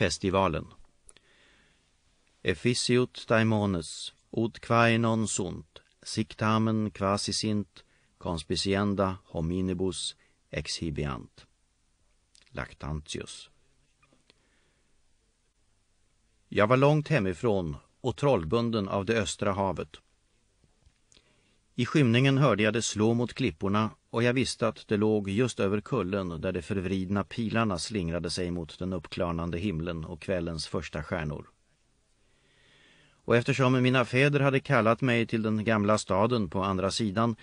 festivalen. Efficiut daimones, ut quae non sunt, sic quasi sint, conspicienda hominibus exhibiant. Lactantius. Jag var långt hemifrån och trollbunden av det östra havet. I skymningen hörde jag det slå mot klipporna och jag visste att det låg just över kullen där de förvridna pilarna slingrade sig mot den uppklarnande himlen och kvällens första stjärnor. Och eftersom mina fäder hade kallat mig till den gamla staden på andra sidan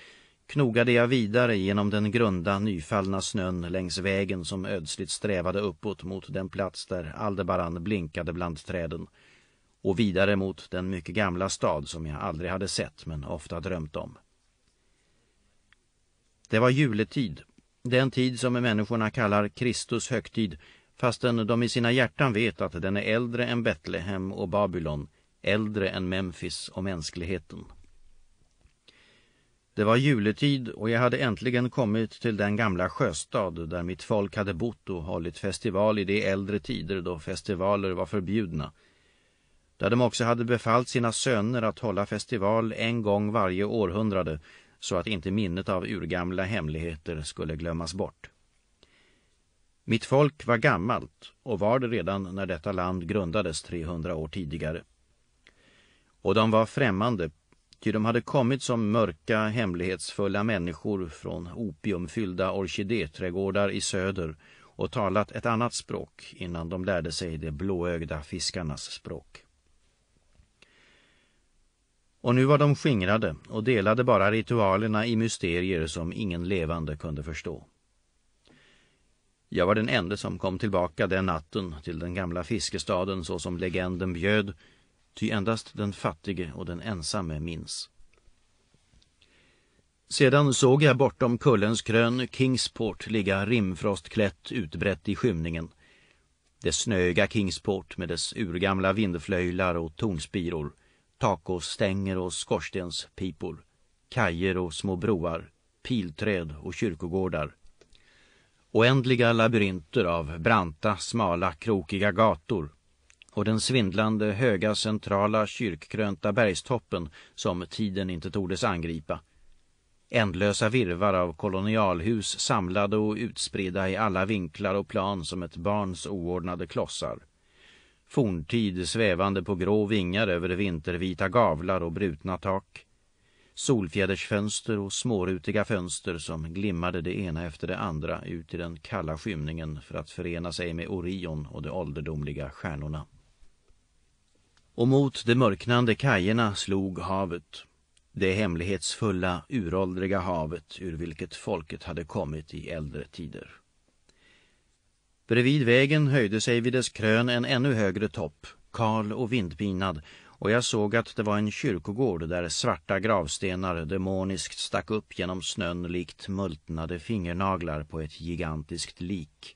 knogade jag vidare genom den grunda nyfallna snön längs vägen som ödsligt strävade uppåt mot den plats där Aldebaran blinkade bland träden och vidare mot den mycket gamla stad som jag aldrig hade sett men ofta drömt om. Det var juletid, den tid som människorna kallar Kristus högtid, fastän de i sina hjärtan vet att den är äldre än Betlehem och Babylon, äldre än Memphis och mänskligheten. Det var juletid och jag hade äntligen kommit till den gamla sjöstad där mitt folk hade bott och hållit festival i de äldre tider då festivaler var förbjudna. Där de också hade befallt sina söner att hålla festival en gång varje århundrade så att inte minnet av urgamla hemligheter skulle glömmas bort. Mitt folk var gammalt och var det redan när detta land grundades 300 år tidigare. Och de var främmande, ty de hade kommit som mörka, hemlighetsfulla människor från opiumfyllda orkidéträdgårdar i söder och talat ett annat språk innan de lärde sig det blåögda fiskarnas språk. Och nu var de skingrade och delade bara ritualerna i mysterier som ingen levande kunde förstå. Jag var den enda som kom tillbaka den natten till den gamla fiskestaden så som legenden bjöd, ty endast den fattige och den ensamme minns. Sedan såg jag bortom kullens krön Kingsport ligga rimfrostklätt utbrett i skymningen. Det snöiga Kingsport med dess urgamla vindflöjlar och tornspiror tacostänger och skorstenspipor, kajer och små broar, pilträd och kyrkogårdar. Oändliga labyrinter av branta, smala, krokiga gator och den svindlande höga centrala kyrkkrönta bergstoppen som tiden inte tordes angripa. Ändlösa virvar av kolonialhus samlade och utspridda i alla vinklar och plan som ett barns oordnade klossar forntid svävande på grå vingar över vintervita gavlar och brutna tak. Solfjädersfönster och smårutiga fönster som glimmade det ena efter det andra ut i den kalla skymningen för att förena sig med Orion och de ålderdomliga stjärnorna. Och mot de mörknande kajerna slog havet. Det hemlighetsfulla, uråldriga havet ur vilket folket hade kommit i äldre tider. Bredvid vägen höjde sig vid dess krön en ännu högre topp, kal och vindpinad, och jag såg att det var en kyrkogård där svarta gravstenar demoniskt stack upp genom snön likt multnade fingernaglar på ett gigantiskt lik.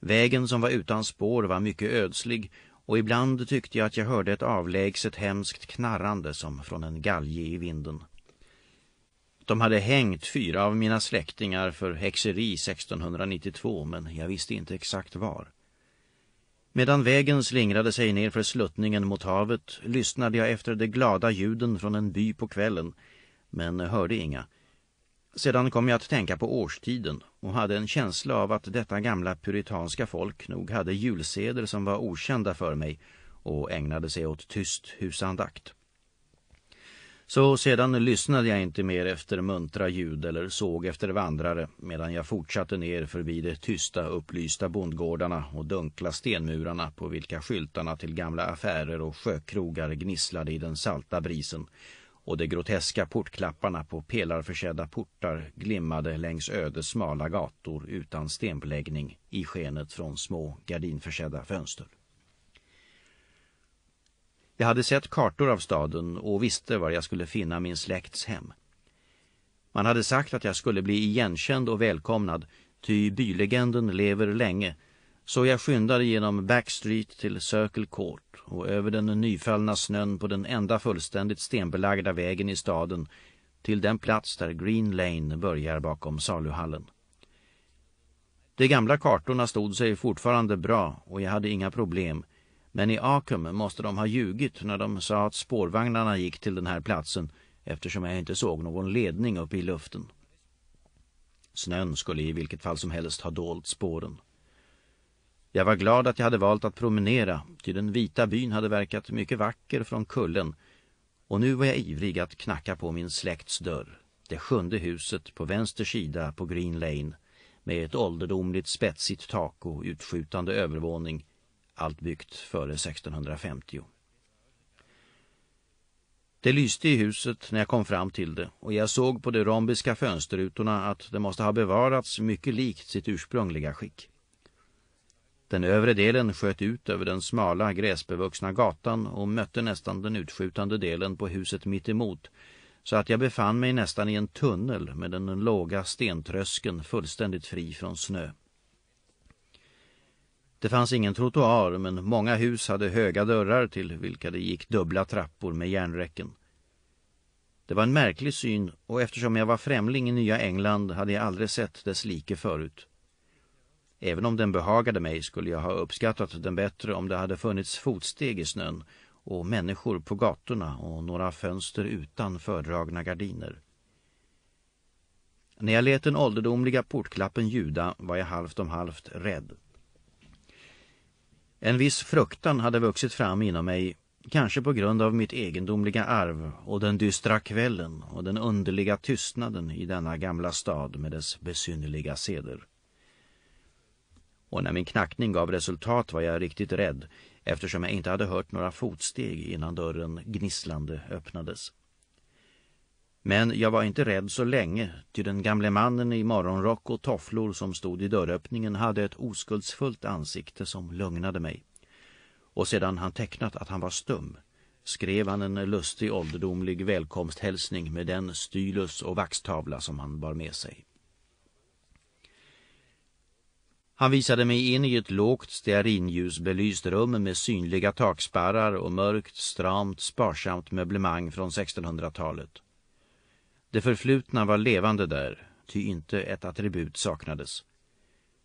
Vägen som var utan spår var mycket ödslig och ibland tyckte jag att jag hörde ett avlägset hemskt knarrande som från en galge i vinden. De hade hängt fyra av mina släktingar för häxeri 1692, men jag visste inte exakt var. Medan vägen slingrade sig ner för sluttningen mot havet lyssnade jag efter de glada ljuden från en by på kvällen, men hörde inga. Sedan kom jag att tänka på årstiden och hade en känsla av att detta gamla puritanska folk nog hade julseder som var okända för mig och ägnade sig åt tyst husandakt. Så sedan lyssnade jag inte mer efter muntra ljud eller såg efter vandrare medan jag fortsatte ner förbi de tysta upplysta bondgårdarna och dunkla stenmurarna på vilka skyltarna till gamla affärer och sjökrogar gnisslade i den salta brisen och de groteska portklapparna på pelarförsedda portar glimmade längs öde smala gator utan stenbeläggning i skenet från små gardinförsedda fönster. Jag hade sett kartor av staden och visste var jag skulle finna min släkts hem. Man hade sagt att jag skulle bli igenkänd och välkomnad, ty bylegenden lever länge, så jag skyndade genom Backstreet till Circle Court och över den nyfallna snön på den enda fullständigt stenbelagda vägen i staden till den plats där Green Lane börjar bakom saluhallen. De gamla kartorna stod sig fortfarande bra och jag hade inga problem, men i Akum måste de ha ljugit när de sa att spårvagnarna gick till den här platsen eftersom jag inte såg någon ledning uppe i luften. Snön skulle i vilket fall som helst ha dolt spåren. Jag var glad att jag hade valt att promenera, ty den vita byn hade verkat mycket vacker från kullen och nu var jag ivrig att knacka på min släkts dörr, det sjunde huset på vänster sida på Green Lane med ett ålderdomligt spetsigt tak och utskjutande övervåning allt byggt före 1650. Det lyste i huset när jag kom fram till det och jag såg på de rombiska fönsterrutorna att det måste ha bevarats mycket likt sitt ursprungliga skick. Den övre delen sköt ut över den smala gräsbevuxna gatan och mötte nästan den utskjutande delen på huset mitt emot så att jag befann mig nästan i en tunnel med den låga stentröskeln fullständigt fri från snö. Det fanns ingen trottoar men många hus hade höga dörrar till vilka det gick dubbla trappor med järnräcken. Det var en märklig syn och eftersom jag var främling i Nya England hade jag aldrig sett dess like förut. Även om den behagade mig skulle jag ha uppskattat den bättre om det hade funnits fotsteg i snön och människor på gatorna och några fönster utan fördragna gardiner. När jag lät den ålderdomliga portklappen ljuda var jag halvt om halvt rädd. En viss fruktan hade vuxit fram inom mig, kanske på grund av mitt egendomliga arv och den dystra kvällen och den underliga tystnaden i denna gamla stad med dess besynnerliga seder. Och när min knackning gav resultat var jag riktigt rädd eftersom jag inte hade hört några fotsteg innan dörren gnisslande öppnades. Men jag var inte rädd så länge, ty den gamle mannen i morgonrock och tofflor som stod i dörröppningen hade ett oskuldsfullt ansikte som lugnade mig. Och sedan han tecknat att han var stum, skrev han en lustig ålderdomlig välkomsthälsning med den stylus och vaxtavla som han bar med sig. Han visade mig in i ett lågt stearinljusbelyst rum med synliga taksparrar och mörkt, stramt, sparsamt möblemang från 1600-talet. Det förflutna var levande där, ty inte ett attribut saknades.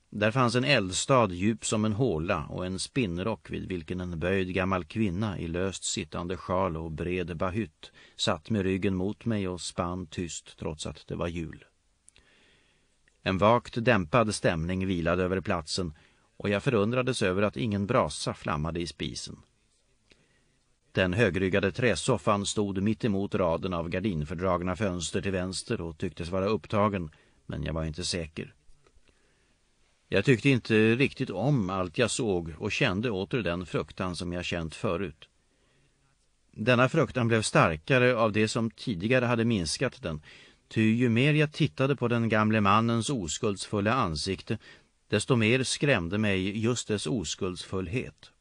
Där fanns en eldstad djup som en håla och en spinnrock vid vilken en böjd gammal kvinna i löst sittande sjal och bred bahytt satt med ryggen mot mig och spann tyst trots att det var jul. En vagt dämpad stämning vilade över platsen och jag förundrades över att ingen brasa flammade i spisen. Den högryggade träsoffan stod mitt emot raden av gardinfördragna fönster till vänster och tycktes vara upptagen, men jag var inte säker. Jag tyckte inte riktigt om allt jag såg och kände åter den fruktan som jag känt förut. Denna fruktan blev starkare av det som tidigare hade minskat den, ty ju mer jag tittade på den gamle mannens oskuldsfulla ansikte, desto mer skrämde mig just dess oskuldsfullhet.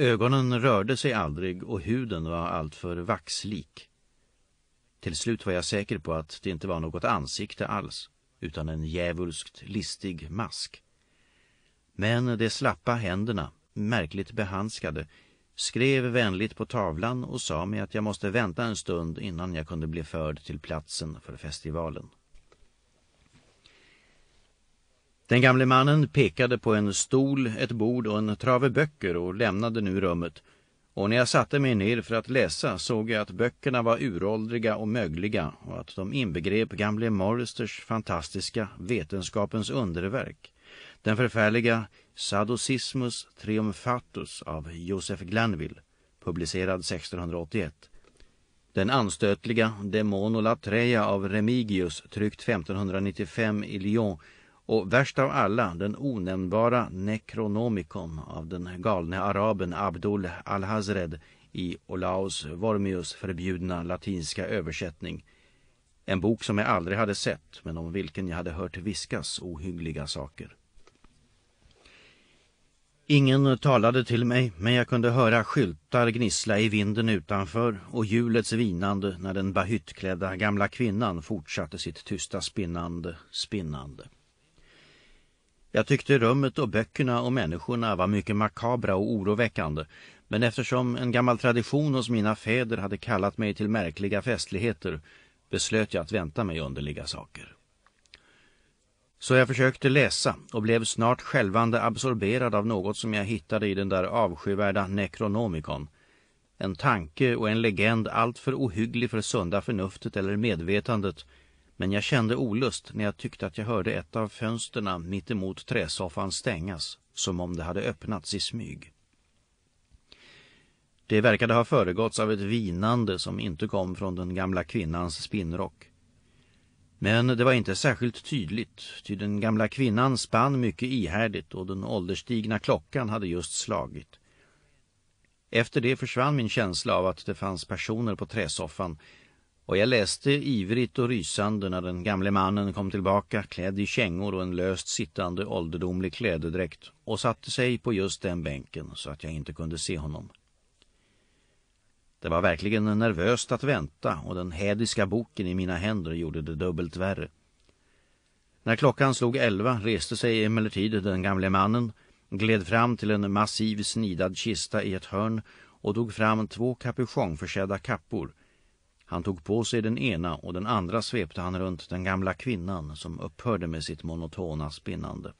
Ögonen rörde sig aldrig och huden var alltför vaxlik. Till slut var jag säker på att det inte var något ansikte alls, utan en djävulskt listig mask. Men de slappa händerna, märkligt behandskade, skrev vänligt på tavlan och sa mig att jag måste vänta en stund innan jag kunde bli förd till platsen för festivalen. Den gamle mannen pekade på en stol, ett bord och en trave böcker och lämnade nu rummet. Och när jag satte mig ner för att läsa såg jag att böckerna var uråldriga och mögliga och att de inbegrep gamle Morristers fantastiska Vetenskapens underverk. Den förfärliga Sadocismus triumfatus av Joseph Glanville, publicerad 1681. Den anstötliga Demonolatreia av Remigius, tryckt 1595 i Lyon- och värst av alla, den onämnbara Necronomicon av den galne araben Abdul al-Hazred i Olaus Vormius förbjudna latinska översättning. En bok som jag aldrig hade sett, men om vilken jag hade hört viskas ohyggliga saker. Ingen talade till mig, men jag kunde höra skyltar gnissla i vinden utanför och hjulets vinande när den bahyttklädda gamla kvinnan fortsatte sitt tysta spinnande, spinnande. Jag tyckte rummet och böckerna och människorna var mycket makabra och oroväckande, men eftersom en gammal tradition hos mina fäder hade kallat mig till märkliga festligheter beslöt jag att vänta mig underliga saker. Så jag försökte läsa och blev snart självande absorberad av något som jag hittade i den där avskyvärda Necronomicon. En tanke och en legend alltför ohygglig för sunda förnuftet eller medvetandet men jag kände olust när jag tyckte att jag hörde ett av fönsterna mittemot träsoffan stängas, som om det hade öppnats i smyg. Det verkade ha föregåtts av ett vinande som inte kom från den gamla kvinnans spinnrock. Men det var inte särskilt tydligt, ty den gamla kvinnan spann mycket ihärdigt och den ålderstigna klockan hade just slagit. Efter det försvann min känsla av att det fanns personer på träsoffan och jag läste ivrigt och rysande när den gamle mannen kom tillbaka klädd i kängor och en löst sittande ålderdomlig klädedräkt och satte sig på just den bänken så att jag inte kunde se honom. Det var verkligen nervöst att vänta och den hädiska boken i mina händer gjorde det dubbelt värre. När klockan slog elva reste sig emellertid den gamle mannen, gled fram till en massiv snidad kista i ett hörn och tog fram två kapuschongförsedda kappor han tog på sig den ena och den andra svepte han runt den gamla kvinnan som upphörde med sitt monotona spinnande.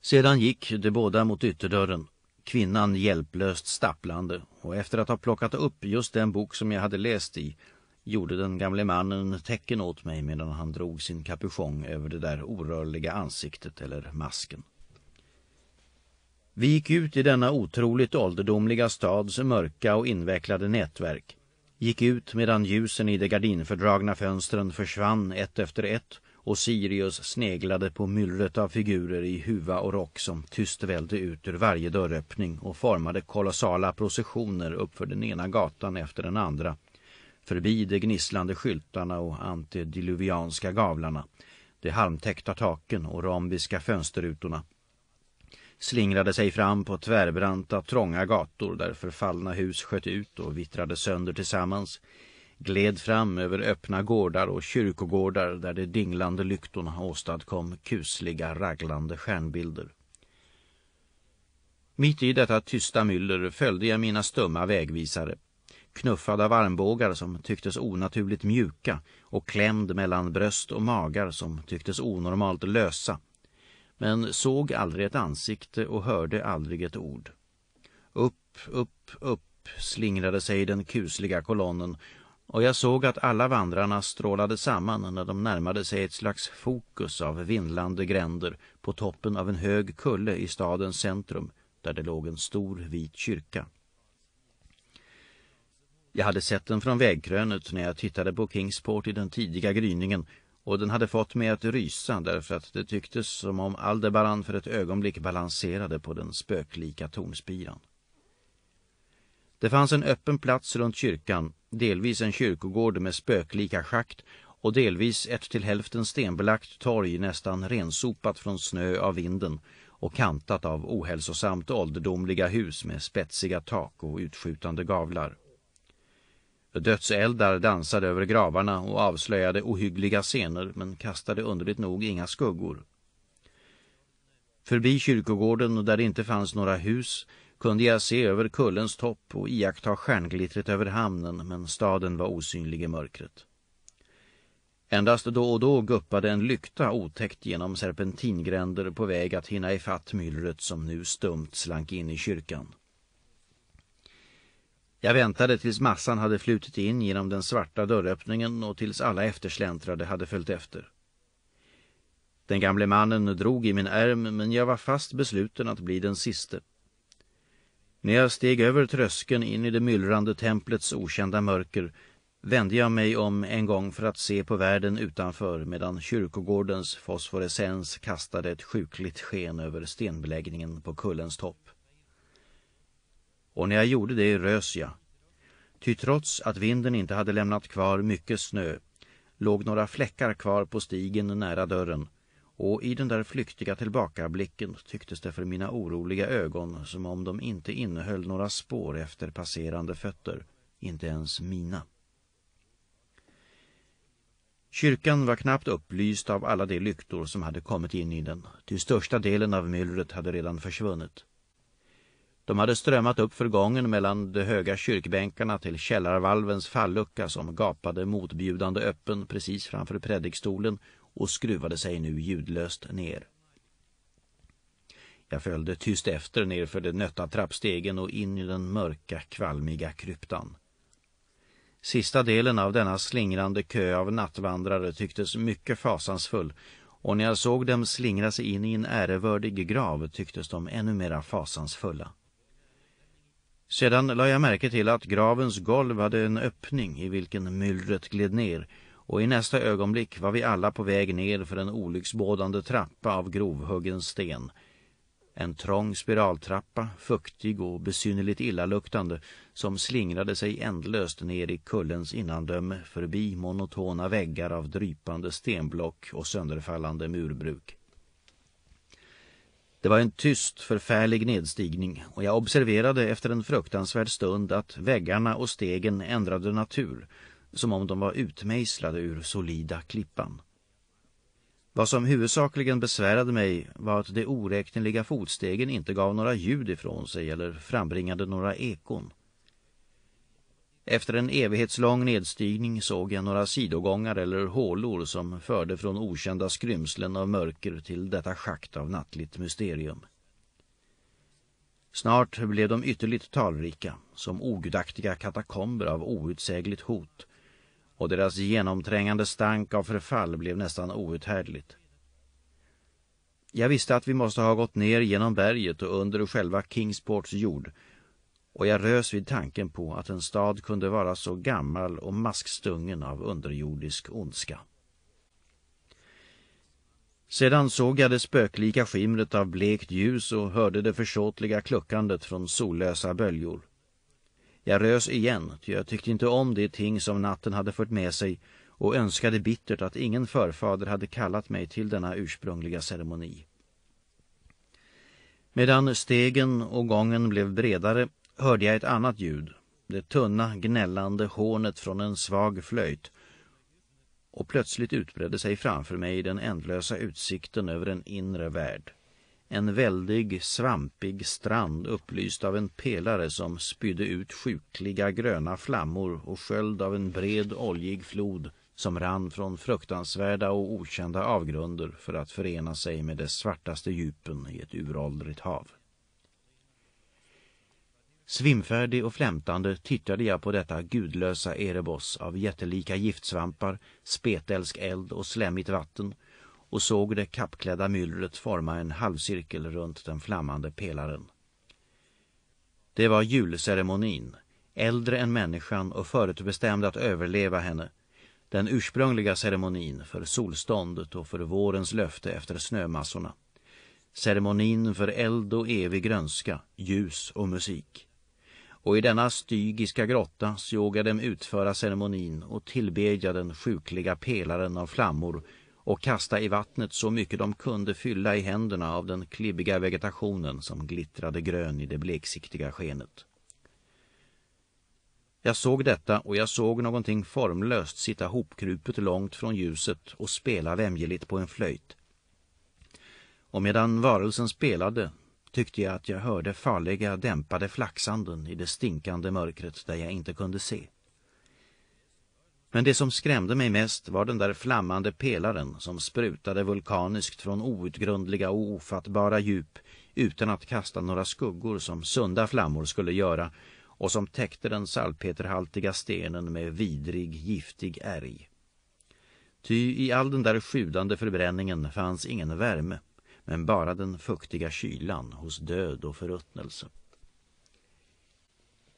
Sedan gick de båda mot ytterdörren, kvinnan hjälplöst stapplande och efter att ha plockat upp just den bok som jag hade läst i gjorde den gamle mannen tecken åt mig medan han drog sin kapuschong över det där orörliga ansiktet eller masken. Vi gick ut i denna otroligt ålderdomliga stads mörka och invecklade nätverk gick ut medan ljusen i de gardinfördragna fönstren försvann ett efter ett och Sirius sneglade på myllret av figurer i huva och rock som tyst vällde ut ur varje dörröppning och formade kolossala processioner uppför den ena gatan efter den andra, förbi de gnisslande skyltarna och antediluvianska gavlarna, de halmtäckta taken och rombiska fönsterrutorna slingrade sig fram på tvärbranta, trånga gator där förfallna hus sköt ut och vittrade sönder tillsammans, gled fram över öppna gårdar och kyrkogårdar där de dinglande lyktorna åstadkom kusliga, raglande stjärnbilder. Mitt i detta tysta myller följde jag mina stumma vägvisare, knuffad av armbågar som tycktes onaturligt mjuka och klämd mellan bröst och magar som tycktes onormalt lösa men såg aldrig ett ansikte och hörde aldrig ett ord. Upp, upp, upp slingrade sig den kusliga kolonnen och jag såg att alla vandrarna strålade samman när de närmade sig ett slags fokus av vindlande gränder på toppen av en hög kulle i stadens centrum där det låg en stor vit kyrka. Jag hade sett den från vägkrönet när jag tittade på Kingsport i den tidiga gryningen och den hade fått mig att rysa därför att det tycktes som om Aldebaran för ett ögonblick balanserade på den spöklika tornspiran. Det fanns en öppen plats runt kyrkan, delvis en kyrkogård med spöklika schakt och delvis ett till hälften stenbelagt torg nästan rensopat från snö av vinden och kantat av ohälsosamt ålderdomliga hus med spetsiga tak och utskjutande gavlar. Dödseldar dansade över gravarna och avslöjade ohyggliga scener men kastade underligt nog inga skuggor. Förbi kyrkogården, där det inte fanns några hus, kunde jag se över kullens topp och iaktta stjärnglittret över hamnen men staden var osynlig i mörkret. Endast då och då guppade en lykta otäckt genom serpentingränder på väg att hinna ifatt myllret som nu stumt slank in i kyrkan. Jag väntade tills massan hade flutit in genom den svarta dörröppningen och tills alla eftersläntrade hade följt efter. Den gamle mannen drog i min ärm men jag var fast besluten att bli den siste. När jag steg över tröskeln in i det myllrande templets okända mörker vände jag mig om en gång för att se på världen utanför medan kyrkogårdens fosforescens kastade ett sjukligt sken över stenbeläggningen på kullens topp och när jag gjorde det rös jag. Ty trots att vinden inte hade lämnat kvar mycket snö låg några fläckar kvar på stigen nära dörren och i den där flyktiga tillbakablicken tycktes det för mina oroliga ögon som om de inte innehöll några spår efter passerande fötter, inte ens mina. Kyrkan var knappt upplyst av alla de lyktor som hade kommit in i den, till största delen av myllret hade redan försvunnit. De hade strömmat upp för gången mellan de höga kyrkbänkarna till källarvalvens fallucka som gapade motbjudande öppen precis framför predikstolen och skruvade sig nu ljudlöst ner. Jag följde tyst efter nerför de nötta trappstegen och in i den mörka, kvalmiga kryptan. Sista delen av denna slingrande kö av nattvandrare tycktes mycket fasansfull och när jag såg dem slingra sig in i en ärevördig grav tycktes de ännu mera fasansfulla. Sedan lade jag märke till att gravens golv hade en öppning i vilken myllret gled ner och i nästa ögonblick var vi alla på väg ner för en olycksbådande trappa av grovhuggen sten. En trång spiraltrappa, fuktig och besynnerligt illaluktande, som slingrade sig ändlöst ner i kullens innandöme förbi monotona väggar av drypande stenblock och sönderfallande murbruk. Det var en tyst, förfärlig nedstigning och jag observerade efter en fruktansvärd stund att väggarna och stegen ändrade natur, som om de var utmejslade ur solida klippan. Vad som huvudsakligen besvärade mig var att de oräkneliga fotstegen inte gav några ljud ifrån sig eller frambringade några ekon. Efter en evighetslång nedstigning såg jag några sidogångar eller hålor som förde från okända skrymslen av mörker till detta schakt av nattligt mysterium. Snart blev de ytterligt talrika, som ogudaktiga katakomber av outsägligt hot, och deras genomträngande stank av förfall blev nästan outhärdligt. Jag visste att vi måste ha gått ner genom berget och under själva Kingsports jord- och jag rös vid tanken på att en stad kunde vara så gammal och maskstungen av underjordisk ondska. Sedan såg jag det spöklika skimret av blekt ljus och hörde det försåtliga kluckandet från sollösa böljor. Jag rös igen, ty jag tyckte inte om de ting som natten hade fört med sig och önskade bittert att ingen förfader hade kallat mig till denna ursprungliga ceremoni. Medan stegen och gången blev bredare hörde jag ett annat ljud, det tunna gnällande hånet från en svag flöjt och plötsligt utbredde sig framför mig den ändlösa utsikten över en inre värld. En väldig, svampig strand upplyst av en pelare som spydde ut sjukliga gröna flammor och sköld av en bred, oljig flod som rann från fruktansvärda och okända avgrunder för att förena sig med de svartaste djupen i ett uråldrigt hav. Svimfärdig och flämtande tittade jag på detta gudlösa Erebos av jättelika giftsvampar, spetälsk eld och slämmigt vatten och såg det kappklädda myllret forma en halvcirkel runt den flammande pelaren. Det var julceremonin, äldre än människan och förutbestämd att överleva henne. Den ursprungliga ceremonin för solståndet och för vårens löfte efter snömassorna. Ceremonin för eld och evig grönska, ljus och musik och i denna stygiska grotta såg jag dem utföra ceremonin och tillbedja den sjukliga pelaren av flammor och kasta i vattnet så mycket de kunde fylla i händerna av den klibbiga vegetationen som glittrade grön i det bleksiktiga skenet. Jag såg detta och jag såg någonting formlöst sitta hopkrupet långt från ljuset och spela vämjeligt på en flöjt. Och medan varelsen spelade tyckte jag att jag hörde farliga dämpade flaxanden i det stinkande mörkret där jag inte kunde se. Men det som skrämde mig mest var den där flammande pelaren som sprutade vulkaniskt från outgrundliga och ofattbara djup utan att kasta några skuggor som sunda flammor skulle göra och som täckte den salpeterhaltiga stenen med vidrig, giftig ärg. Ty i all den där sjudande förbränningen fanns ingen värme men bara den fuktiga kylan hos död och förruttnelse.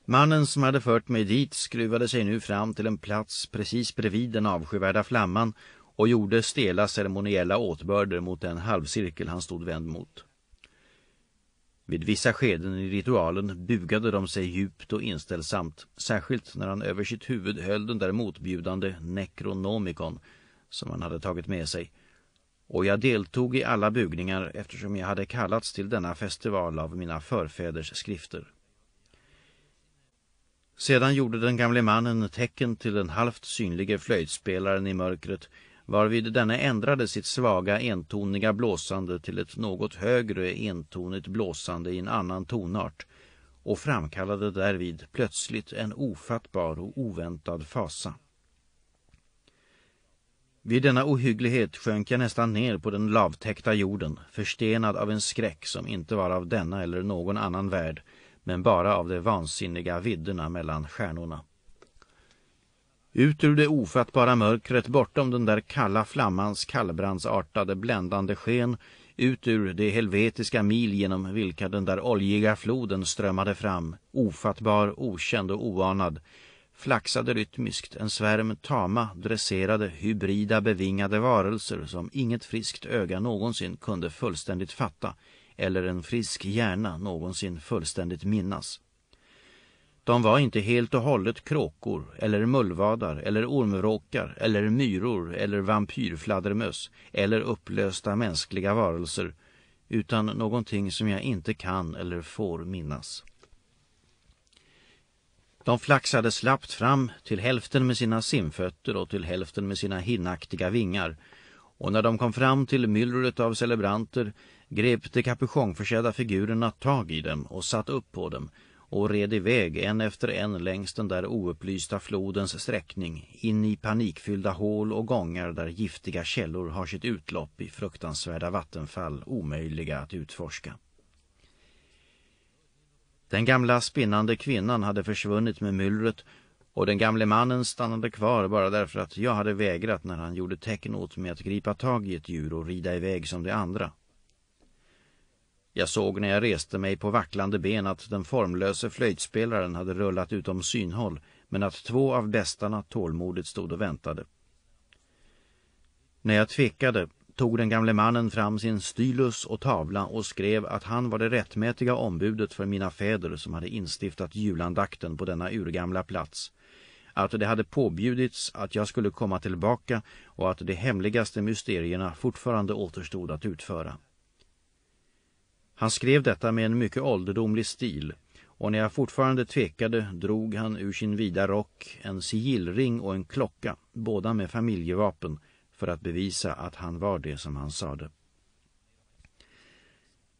Mannen som hade fört mig dit skruvade sig nu fram till en plats precis bredvid den avskyvärda flamman och gjorde stela ceremoniella åtbörder mot den halvcirkel han stod vänd mot. Vid vissa skeden i ritualen bugade de sig djupt och inställsamt, särskilt när han över sitt huvud höll den där motbjudande Necronomicon som han hade tagit med sig och jag deltog i alla bugningar eftersom jag hade kallats till denna festival av mina förfäders skrifter. Sedan gjorde den gamle mannen tecken till den halvt synlige flöjtspelaren i mörkret varvid denne ändrade sitt svaga entoniga blåsande till ett något högre entonigt blåsande i en annan tonart och framkallade därvid plötsligt en ofattbar och oväntad fasa. Vid denna ohygglighet sjönk jag nästan ner på den lavtäckta jorden, förstenad av en skräck som inte var av denna eller någon annan värld, men bara av de vansinniga vidderna mellan stjärnorna. Ut ur det ofattbara mörkret bortom den där kalla flammans kallbrandsartade bländande sken, ut ur de helvetiska mil genom vilka den där oljiga floden strömmade fram, ofattbar, okänd och oanad, flaxade rytmiskt en svärm tama, dresserade, hybrida, bevingade varelser som inget friskt öga någonsin kunde fullständigt fatta eller en frisk hjärna någonsin fullständigt minnas. De var inte helt och hållet kråkor eller mullvadar eller ormvråkar eller myror eller vampyrfladdermöss eller upplösta mänskliga varelser utan någonting som jag inte kan eller får minnas. De flaxade slappt fram, till hälften med sina simfötter och till hälften med sina hinnaktiga vingar. Och när de kom fram till myllret av celebranter grep de kapuschongförsedda figurerna tag i dem och satt upp på dem och red iväg en efter en längs den där oupplysta flodens sträckning in i panikfyllda hål och gångar där giftiga källor har sitt utlopp i fruktansvärda vattenfall omöjliga att utforska. Den gamla spinnande kvinnan hade försvunnit med myllret och den gamle mannen stannade kvar bara därför att jag hade vägrat när han gjorde tecken åt mig att gripa tag i ett djur och rida iväg som de andra. Jag såg när jag reste mig på vacklande ben att den formlöse flöjtspelaren hade rullat utom synhåll men att två av bästarna tålmodigt stod och väntade. När jag tvekade tog den gamle mannen fram sin stylus och tavla och skrev att han var det rättmätiga ombudet för mina fäder som hade instiftat julandakten på denna urgamla plats, att det hade påbjudits att jag skulle komma tillbaka och att de hemligaste mysterierna fortfarande återstod att utföra. Han skrev detta med en mycket ålderdomlig stil och när jag fortfarande tvekade drog han ur sin vida rock en sigillring och en klocka, båda med familjevapen, för att bevisa att han var det som han sade.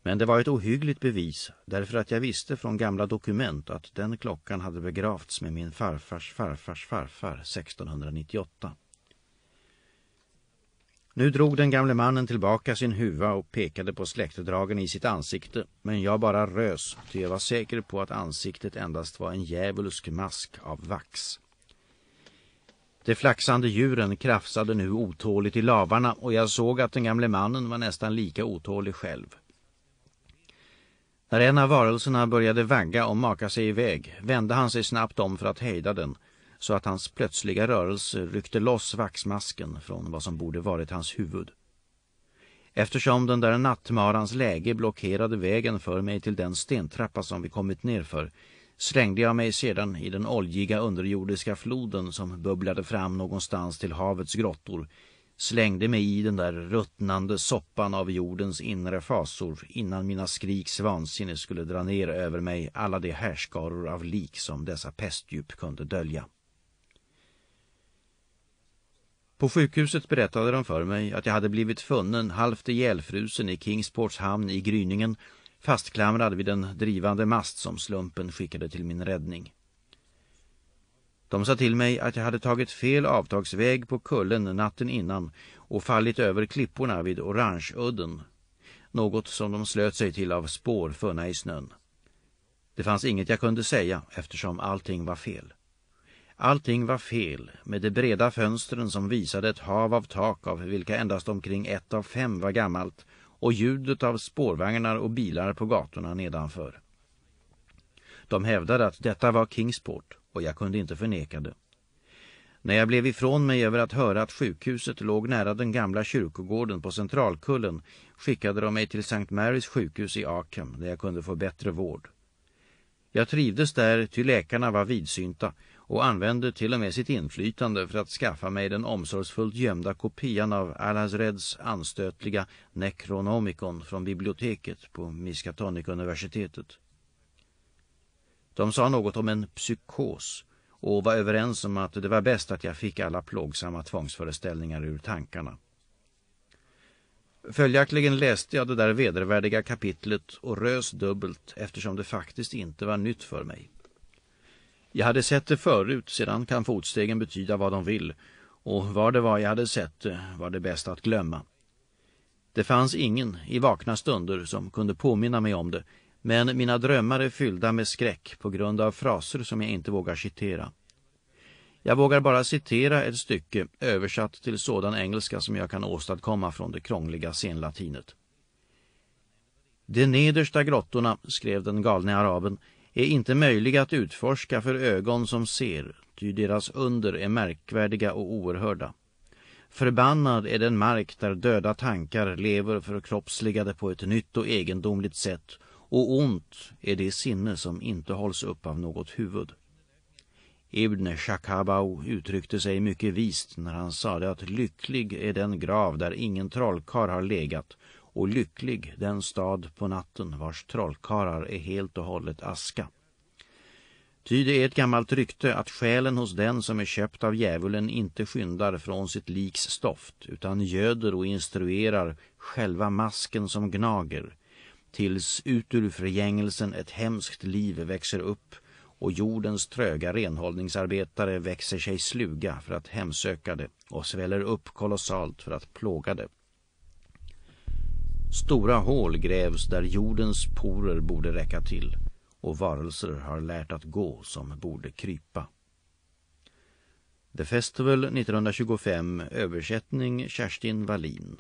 Men det var ett ohyggligt bevis därför att jag visste från gamla dokument att den klockan hade begravts med min farfars farfars farfar 1698. Nu drog den gamle mannen tillbaka sin huva och pekade på släktdragen i sitt ansikte men jag bara rös ty jag var säker på att ansiktet endast var en djävulsk mask av vax. De flaxande djuren krafsade nu otåligt i lavarna och jag såg att den gamle mannen var nästan lika otålig själv. När en av varelserna började vagga och maka sig iväg vände han sig snabbt om för att hejda den så att hans plötsliga rörelse ryckte loss vaxmasken från vad som borde varit hans huvud. Eftersom den där nattmarans läge blockerade vägen för mig till den stentrappa som vi kommit ner för slängde jag mig sedan i den oljiga underjordiska floden som bubblade fram någonstans till havets grottor, slängde mig i den där ruttnande soppan av jordens inre fasor innan mina skriks vansinne skulle dra ner över mig alla de härskaror av lik som dessa pestdjup kunde dölja. På sjukhuset berättade de för mig att jag hade blivit funnen halvt ihjälfrusen i Kingsports hamn i gryningen fastklamrad vid den drivande mast som slumpen skickade till min räddning. De sa till mig att jag hade tagit fel avtagsväg på kullen natten innan och fallit över klipporna vid Orangeudden, något som de slöt sig till av spår funna i snön. Det fanns inget jag kunde säga eftersom allting var fel. Allting var fel med de breda fönstren som visade ett hav av tak av vilka endast omkring ett av fem var gammalt och ljudet av spårvagnar och bilar på gatorna nedanför. De hävdade att detta var Kingsport och jag kunde inte förneka det. När jag blev ifrån mig över att höra att sjukhuset låg nära den gamla kyrkogården på Centralkullen skickade de mig till St. Marys sjukhus i Arkham där jag kunde få bättre vård. Jag trivdes där ty läkarna var vidsynta och använde till och med sitt inflytande för att skaffa mig den omsorgsfullt gömda kopian av Alasreds anstötliga Necronomicon från biblioteket på Miskatonic-universitetet. De sa något om en psykos och var överens om att det var bäst att jag fick alla plågsamma tvångsföreställningar ur tankarna. Följaktligen läste jag det där vedervärdiga kapitlet och rös dubbelt eftersom det faktiskt inte var nytt för mig. Jag hade sett det förut, sedan kan fotstegen betyda vad de vill, och var det var jag hade sett det eh, var det bäst att glömma. Det fanns ingen i vakna stunder som kunde påminna mig om det, men mina drömmar är fyllda med skräck på grund av fraser som jag inte vågar citera. Jag vågar bara citera ett stycke översatt till sådan engelska som jag kan åstadkomma från det krångliga senlatinet. De nedersta grottorna, skrev den galne araben, är inte möjliga att utforska för ögon som ser, ty deras under är märkvärdiga och oerhörda. Förbannad är den mark där döda tankar lever förkroppsligade på ett nytt och egendomligt sätt och ont är det sinne som inte hålls upp av något huvud. Ibn Shakabau uttryckte sig mycket vist när han sade att lycklig är den grav där ingen trollkar har legat och lycklig den stad på natten vars trollkarlar är helt och hållet aska. Ty det är ett gammalt rykte att själen hos den som är köpt av djävulen inte skyndar från sitt liks stoft utan göder och instruerar själva masken som gnager tills ut ur förgängelsen ett hemskt liv växer upp och jordens tröga renhållningsarbetare växer sig sluga för att hemsöka det och sväller upp kolossalt för att plåga det. Stora hål grävs där jordens porer borde räcka till och varelser har lärt att gå som borde krypa. The Festival 1925, översättning Kerstin Wallin